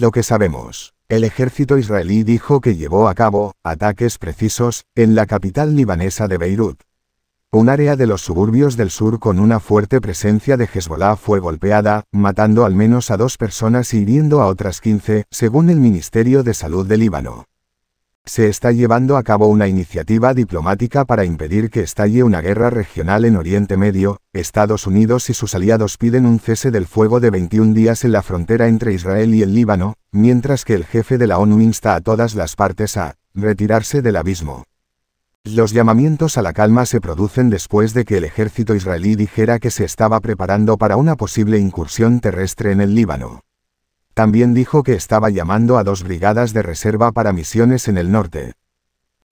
Lo que sabemos. El ejército israelí dijo que llevó a cabo ataques precisos en la capital libanesa de Beirut. Un área de los suburbios del sur con una fuerte presencia de Hezbollah fue golpeada, matando al menos a dos personas y hiriendo a otras 15, según el Ministerio de Salud de Líbano. Se está llevando a cabo una iniciativa diplomática para impedir que estalle una guerra regional en Oriente Medio, Estados Unidos y sus aliados piden un cese del fuego de 21 días en la frontera entre Israel y el Líbano, mientras que el jefe de la ONU insta a todas las partes a retirarse del abismo. Los llamamientos a la calma se producen después de que el ejército israelí dijera que se estaba preparando para una posible incursión terrestre en el Líbano. También dijo que estaba llamando a dos brigadas de reserva para misiones en el norte.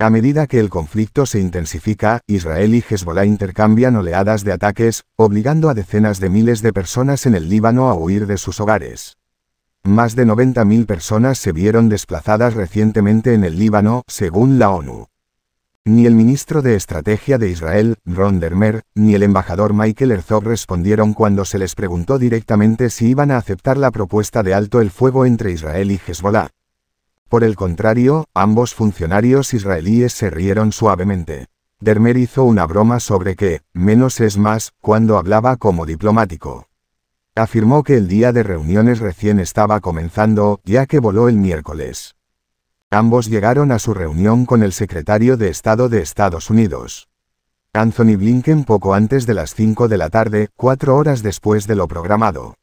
A medida que el conflicto se intensifica, Israel y Hezbollah intercambian oleadas de ataques, obligando a decenas de miles de personas en el Líbano a huir de sus hogares. Más de 90.000 personas se vieron desplazadas recientemente en el Líbano, según la ONU. Ni el ministro de Estrategia de Israel, Ron Dermer, ni el embajador Michael Herzog respondieron cuando se les preguntó directamente si iban a aceptar la propuesta de alto el fuego entre Israel y Hezbollah. Por el contrario, ambos funcionarios israelíes se rieron suavemente. Dermer hizo una broma sobre que, menos es más, cuando hablaba como diplomático. Afirmó que el día de reuniones recién estaba comenzando, ya que voló el miércoles. Ambos llegaron a su reunión con el secretario de Estado de Estados Unidos. Anthony Blinken poco antes de las 5 de la tarde, cuatro horas después de lo programado.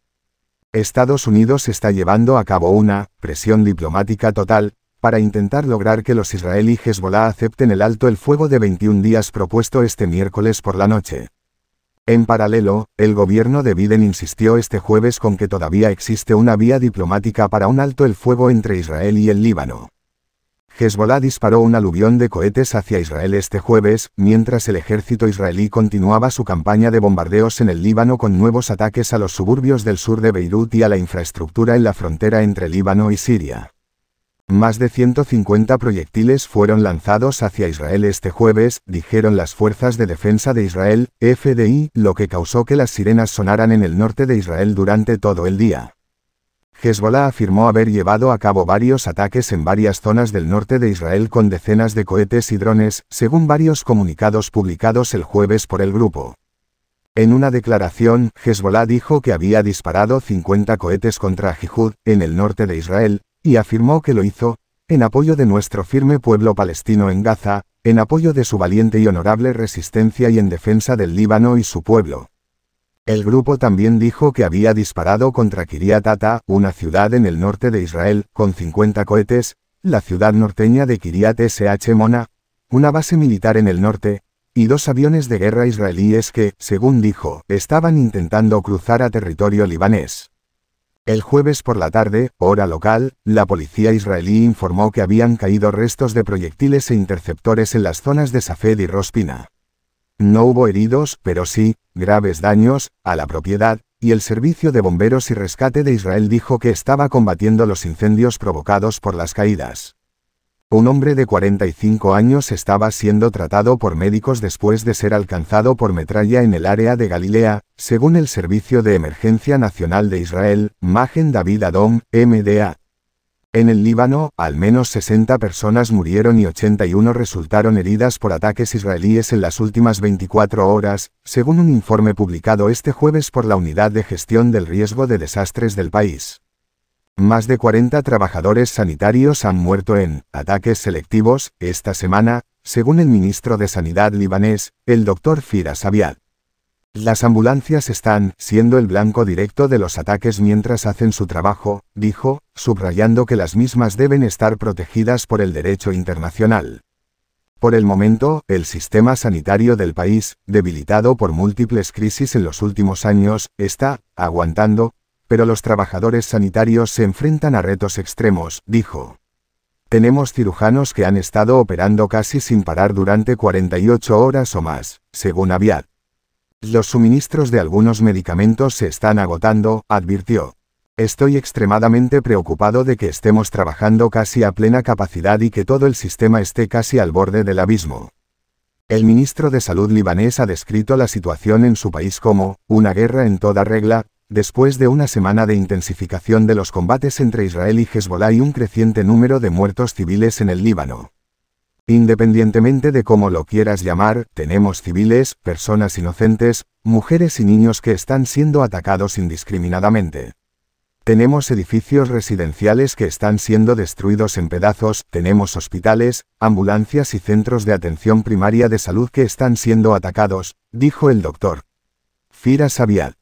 Estados Unidos está llevando a cabo una presión diplomática total para intentar lograr que los israelíes Hezbollah acepten el alto el fuego de 21 días propuesto este miércoles por la noche. En paralelo, el gobierno de Biden insistió este jueves con que todavía existe una vía diplomática para un alto el fuego entre Israel y el Líbano. Hezbollah disparó un aluvión de cohetes hacia Israel este jueves, mientras el ejército israelí continuaba su campaña de bombardeos en el Líbano con nuevos ataques a los suburbios del sur de Beirut y a la infraestructura en la frontera entre Líbano y Siria. Más de 150 proyectiles fueron lanzados hacia Israel este jueves, dijeron las Fuerzas de Defensa de Israel, FDI, lo que causó que las sirenas sonaran en el norte de Israel durante todo el día. Hezbollah afirmó haber llevado a cabo varios ataques en varias zonas del norte de Israel con decenas de cohetes y drones, según varios comunicados publicados el jueves por el grupo. En una declaración, Hezbollah dijo que había disparado 50 cohetes contra Jihud, en el norte de Israel, y afirmó que lo hizo, en apoyo de nuestro firme pueblo palestino en Gaza, en apoyo de su valiente y honorable resistencia y en defensa del Líbano y su pueblo. El grupo también dijo que había disparado contra Kiryat Ata, una ciudad en el norte de Israel, con 50 cohetes, la ciudad norteña de Kiryat SH Mona, una base militar en el norte, y dos aviones de guerra israelíes que, según dijo, estaban intentando cruzar a territorio libanés. El jueves por la tarde, hora local, la policía israelí informó que habían caído restos de proyectiles e interceptores en las zonas de Safed y Rospina. No hubo heridos, pero sí, graves daños, a la propiedad, y el Servicio de Bomberos y Rescate de Israel dijo que estaba combatiendo los incendios provocados por las caídas. Un hombre de 45 años estaba siendo tratado por médicos después de ser alcanzado por metralla en el área de Galilea, según el Servicio de Emergencia Nacional de Israel, Magen David Adom, MDA. En el Líbano, al menos 60 personas murieron y 81 resultaron heridas por ataques israelíes en las últimas 24 horas, según un informe publicado este jueves por la Unidad de Gestión del Riesgo de Desastres del país. Más de 40 trabajadores sanitarios han muerto en ataques selectivos esta semana, según el ministro de Sanidad libanés, el doctor Fira Abiad. Las ambulancias están siendo el blanco directo de los ataques mientras hacen su trabajo, dijo, subrayando que las mismas deben estar protegidas por el derecho internacional. Por el momento, el sistema sanitario del país, debilitado por múltiples crisis en los últimos años, está aguantando, pero los trabajadores sanitarios se enfrentan a retos extremos, dijo. Tenemos cirujanos que han estado operando casi sin parar durante 48 horas o más, según Aviat. Los suministros de algunos medicamentos se están agotando, advirtió. Estoy extremadamente preocupado de que estemos trabajando casi a plena capacidad y que todo el sistema esté casi al borde del abismo. El ministro de Salud libanés ha descrito la situación en su país como una guerra en toda regla, después de una semana de intensificación de los combates entre Israel y Hezbollah y un creciente número de muertos civiles en el Líbano. Independientemente de cómo lo quieras llamar, tenemos civiles, personas inocentes, mujeres y niños que están siendo atacados indiscriminadamente. Tenemos edificios residenciales que están siendo destruidos en pedazos, tenemos hospitales, ambulancias y centros de atención primaria de salud que están siendo atacados, dijo el doctor. Fira Sabiat.